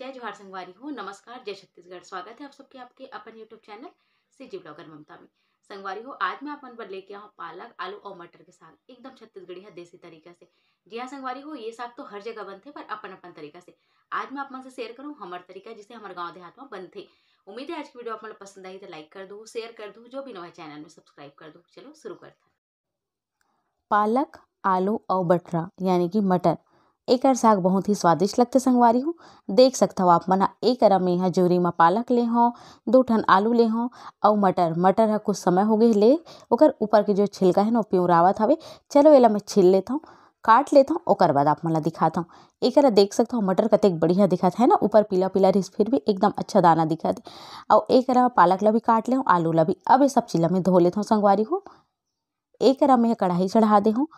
जय जोहार संगवारी हो नमस्कार जय छत्तीसगढ़ स्वागत है आप सबके आपके अपन YouTube channel CG blogger Mamta में संगवारी हो आज मैं अपन पर लेके आऊँ पालक आलू और मटर के साग एकदम छत्तीसगढ़ी है देसी तरीका से जी हाँ संगवारी हो ये साग तो हर जगह बनते पर अपन अपन तरीका से आज मैं अपन से शेयर करूँ हमारे तरीका जिसे हमारे गाँव देहात में बनते उम्मीद है आज की वीडियो अपन पसंद आई तो लाइक कर दो शेयर कर दो जो भी नवा चैनल में सब्सक्राइब कर दो चलो शुरू करते पालक आलू और बटरा यानी कि मटर एकर साग बहुत ही स्वादिष्ट लगते संगवारी हो देख हो आप मन एक करा में यहाँ जोरी में पालक ले हों दो ठन आलू ले हों और मटर मटर है कुछ समय हो गए ले ओकर ऊपर के जो छिलका है ना पिउरावत हवे चलो ये मैं छील लेता हूँ काट लेता हूँ और बाद आप मना दिखाता हूँ एक देख सकता हूँ मटर कतेक बढ़िया दिखत है ना ऊपर पीला पीला रिस फिर भी एकदम अच्छा दाना दिखा है और एक पालक ला भी काट ले हूँ आलू ला भी अब ये सब चीज़ में धो लेता हूँ संगवारी हो एक में कढ़ाई चढ़ा दे हूँ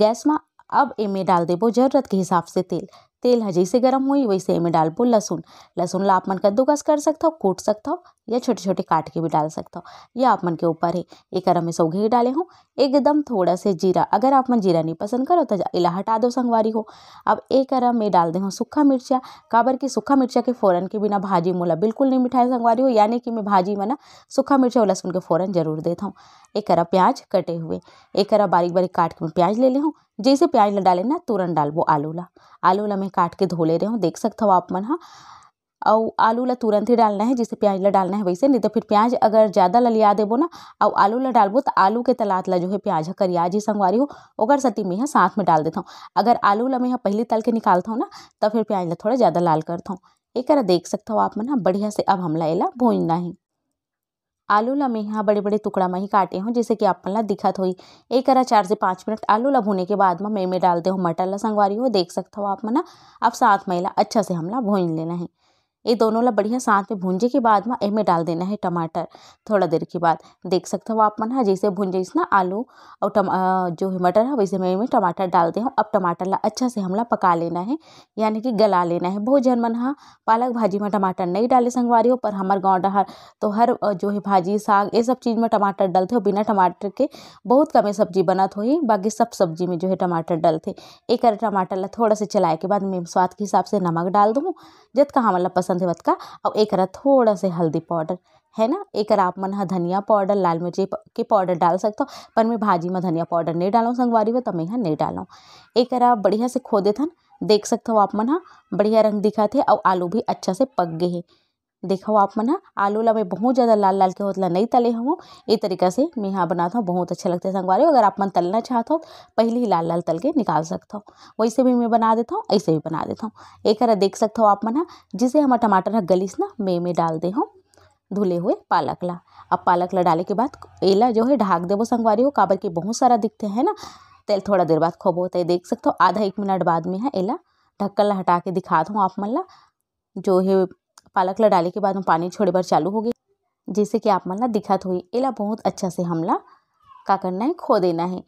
गैस में अब एमे डाल देबो ज़रूरत के हिसाब से तेल तेल हजी से गरम हुई वैसे एमे डालबो लसुन लसुन ला आप मन कद्दूकस कर सकता हो कूट सकता हो या छोटे छोटे काट के भी डाल सकते हो या आप मन के ऊपर है एक अरम में सौघे ही डाले हूँ एकदम थोड़ा से जीरा अगर आप मन जीरा नहीं पसंद करो तो इला हटा दो संगवारी हो अब एक अरम में डाल दे हूँ सूखा मिर्चा काबर की सूखा मिर्चा के फ़ौरन के बिना भाजी मोला बिल्कुल नहीं मिठाई संगवारी हो यानी कि मैं भाजी मना सूखा मिर्चा और लहसुन के फ़ौरन जरूर देता हूँ एक अरा प्याज कटे हुए एक अरा बारीक बारीक काट के मैं प्याज ले ले जैसे प्याज डाले ना तुरंत डालबो आलू ला आलू ला मैं काट के धो ले रहे हूँ देख सकते हो आप मन हाँ और आलू ला तुरंत ही डालना है जैसे प्याज ला डालना है वैसे नहीं तो फिर प्याज अगर ज़्यादा ललिया देबो ना और आलू ला डालबो तो आलू के तलात ला जो है प्याज है करिया जी संगवारी हो और सती में साथ में डाल देता हूँ अगर आलू ला मैं पहले तल के निकालता हूँ ना तो फिर प्याज ला थोड़ा ज़्यादा लाल करता हूँ एक देख सकता हो आप मना बढ़िया से अब हमला एला भूंजना है आलू ला मैं यहाँ बड़े बड़े टुकड़ा में ही काटे हूँ जैसे कि आप मन ला दिखत हुई एक तरह चार से पाँच मिनट आलू ला भूने के बाद में मैं में डालते हूँ मटर ला संगवारी हो देख सकता हो आप मना अब साथ में ला अच्छा से हमला भून लेना है ये दोनों ला बढ़िया साथ में भूंजे के बाद में एमे डाल देना है टमाटर थोड़ा देर के बाद देख सकते हो आप मन है हाँ, जैसे भूंजे ना आलू और टम जो है मटर है वैसे मैं टमाटर डाल दे हूँ अब टमाटर ला अच्छा से हमला पका लेना है यानी कि गला लेना है बहुत जन मन हाँ पालक भाजी में टमाटर नहीं डाले संगवारी हो पर हमार गाँव डहर तो हर जो है भाजी साग ये सब चीज़ में टमाटर डलते हो बिना टमाटर के बहुत कमे सब्जी बनत हो बाकी सब सब्जी में जो है टमाटर डलते एक टमाटर ला थोड़ा सा चलाए के बाद मैं स्वाद के हिसाब से नमक डाल दूँ जब हमारा पसंद संधि का और एक थोड़ा से हल्दी पाउडर है ना एक आप मन हाँ धनिया पाउडर लाल मिर्च के पाउडर डाल हो पर मैं भाजी में धनिया पाउडर नहीं डालूँ संगवारी में तो मैं यहाँ नहीं डालूँ एक आप बढ़िया से खो थन देख सकते हो आप मन हाँ बढ़िया रंग दिखा थे और आलू भी अच्छा से पक गए हैं देखो आप मन आलू ला मैं बहुत ज़्यादा लाल लाल के होत नहीं तले हूँ ये तरीका से मैं यहाँ बनाता हूँ बहुत अच्छा लगथे संगवारी अगर आप मन तलना चाहते हो पहले ही लाल लाल तल के निकाल सकता हो वैसे भी मैं बना देता हूँ ऐसे भी बना हूँ एक तरह देख हो आप मना जिसे हमारा टमाटर है गलीस ना मे में डाल दे हूँ धुले हुए पालक ला अब पालक ला डाले के बाद एला जो है ढाक वो संगवारी हो काबर के बहुत सारा दिखते हैं ना तेल थोड़ा देर बाद खोबो है देख सकते हो आधा एक मिनट बाद में है एला ढक्कन हटा के दिखा दूँ आप मन जो है पालक ला डाले के बाद में पानी छोड़े बर चालू हो गए जैसे कि आप मन ला दिखत हुई एला बहुत अच्छा से हमला का करना है खो देना है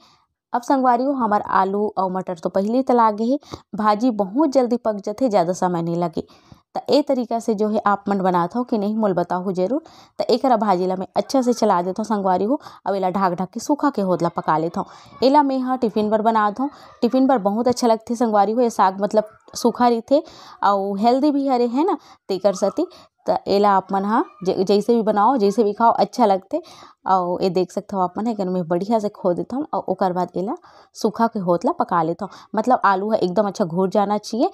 अब संगवारी हमारे आलू और मटर तो पहले तला गए भाजी बहुत जल्दी पक जाते ज़्यादा समय नहीं लगे तो ए तरीक़ा से जो है आप मन बनाता हो कि नहीं मोल बताओ जरूर त तो एक भाजी ला मैं अच्छा से चला देता हूँ संगवारी हो अब इला ढाक ढाक के सूखा के होत ला पका लेता हूँ एला मैं यहाँ टिफिन बर बना हूँ टिफिन बर बहुत अच्छा है संगवारी हो ये साग मतलब सूखा थे और हेल्दी भी हरे है ना तेकर तो सती तो एला आप मन हाँ जैसे भी बनाओ जैसे भी खाओ अच्छा लगते और ये देख हो आप मन कि मैं बढ़िया से खो हूँ और ओकर बाद एला सूखा के होतला पका पका हूँ मतलब आलू है एकदम अच्छा घुर जाना चाहिए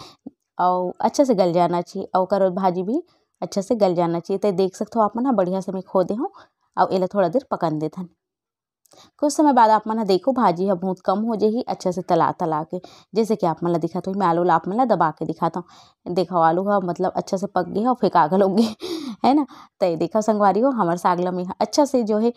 और अच्छे से गल जाना चाहिए और ओकर भाजी भी अच्छा से गल जाना चाहिए तो देख सकते हो आप मैं बढ़िया से मैं खो दे हूँ और एला थोड़ा देर पकन देथन कुछ समय बाद आप मन देखो भाजी है बहुत कम हो जाएगी अच्छे से तला तला के जैसे कि आप मन दिखाता हूँ मैं आलू आप मन दबा के दिखाता हूँ देखो आलू है मतलब अच्छे से पक गए और फेंका घलोगे है ना तो देखा संगवारी हो हमारे साग में अच्छा से जो है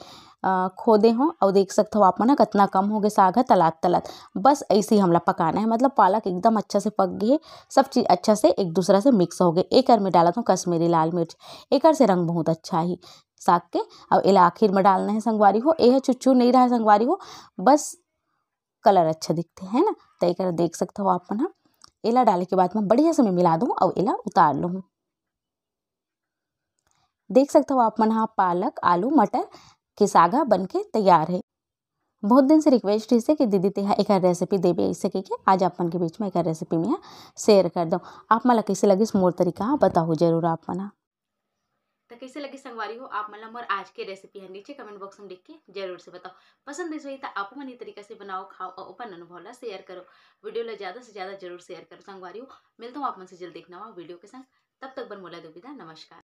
खोदे हों और देख सकते हो आप मन कितना कम हो गया साग है तलात तलात बस ऐसे ही हमला पकाना है मतलब पालक एकदम अच्छा से पक गए सब चीज़ अच्छा से एक दूसरा से मिक्स हो गए एक में डाला था तो कश्मीरी लाल मिर्च एक से रंग बहुत अच्छा ही साग के अब एला आखिर में डालना है संगवारी हो यह चुच्चू नहीं रहा संगवारी हो बस कलर अच्छा दिखते हैं ना तो एक देख सकते हो आप ना एला डाले के बाद मैं बढ़िया से मैं मिला दूँ और एला उतार लूँ देख सकते हो आप मन हाँ पालक आलू मटर के सागा बन के तैयार है बहुत दिन से रिक्वेस्ट है से कि दीदी तेहा एक रेसिपी दे भी सके कि आज आप मन के बीच में एक रेसिपी में शेयर कर दूँ आप मन कैसे इस मोर तरीका बताओ जरूर आप मना कैसे लगी संगवारी हो आप मतलब और आज के रेसिपी है नीचे कमेंट बॉक्स में लिख के जरूर से बताओ पसंद इस वही था तो आप मनी तरीका से बनाओ खाओ और अपन अनुभव ला शेयर करो वीडियो ला ज़्यादा से ज़्यादा जरूर शेयर करो संगवारी हो मिलता हूँ आप मन से जल्द देखना हुआ वीडियो के संग तब तक बन मोला दुविधा नमस्कार